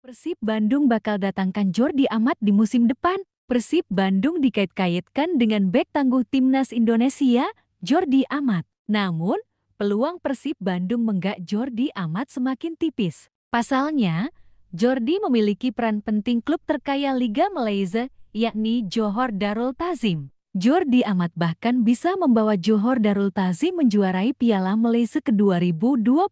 Persib Bandung bakal datangkan Jordi Amat di musim depan. Persib Bandung dikait-kaitkan dengan bek tangguh timnas Indonesia, Jordi Amat. Namun, peluang Persib Bandung menggak Jordi Amat semakin tipis. Pasalnya, Jordi memiliki peran penting klub terkaya Liga Malaysia, yakni Johor Darul Tazim. Jordi Amat bahkan bisa membawa Johor Darul Tazim menjuarai Piala Malaysia ke-2022.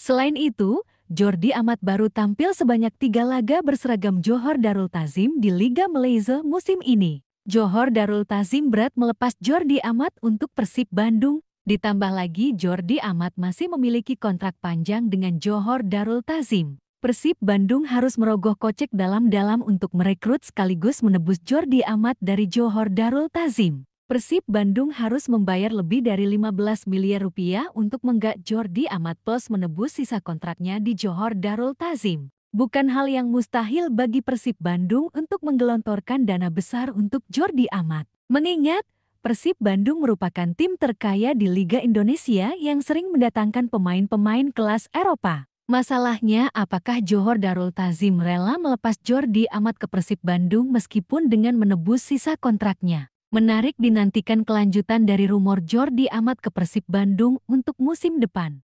Selain itu, Jordi Amat baru tampil sebanyak tiga laga berseragam Johor Darul Tazim di Liga Malaysia musim ini. Johor Darul Tazim berat melepas Jordi Amat untuk Persib Bandung, ditambah lagi Jordi Amat masih memiliki kontrak panjang dengan Johor Darul Tazim. Persib Bandung harus merogoh kocek dalam-dalam untuk merekrut sekaligus menebus Jordi Amat dari Johor Darul Tazim. Persib Bandung harus membayar lebih dari 15 miliar rupiah untuk menggak Jordi Amat Plus menebus sisa kontraknya di Johor Darul Tazim. Bukan hal yang mustahil bagi Persib Bandung untuk menggelontorkan dana besar untuk Jordi Amat. Mengingat, Persib Bandung merupakan tim terkaya di Liga Indonesia yang sering mendatangkan pemain-pemain kelas Eropa. Masalahnya, apakah Johor Darul Tazim rela melepas Jordi Amat ke Persib Bandung meskipun dengan menebus sisa kontraknya? Menarik dinantikan kelanjutan dari rumor Jordi Amat ke Persib Bandung untuk musim depan.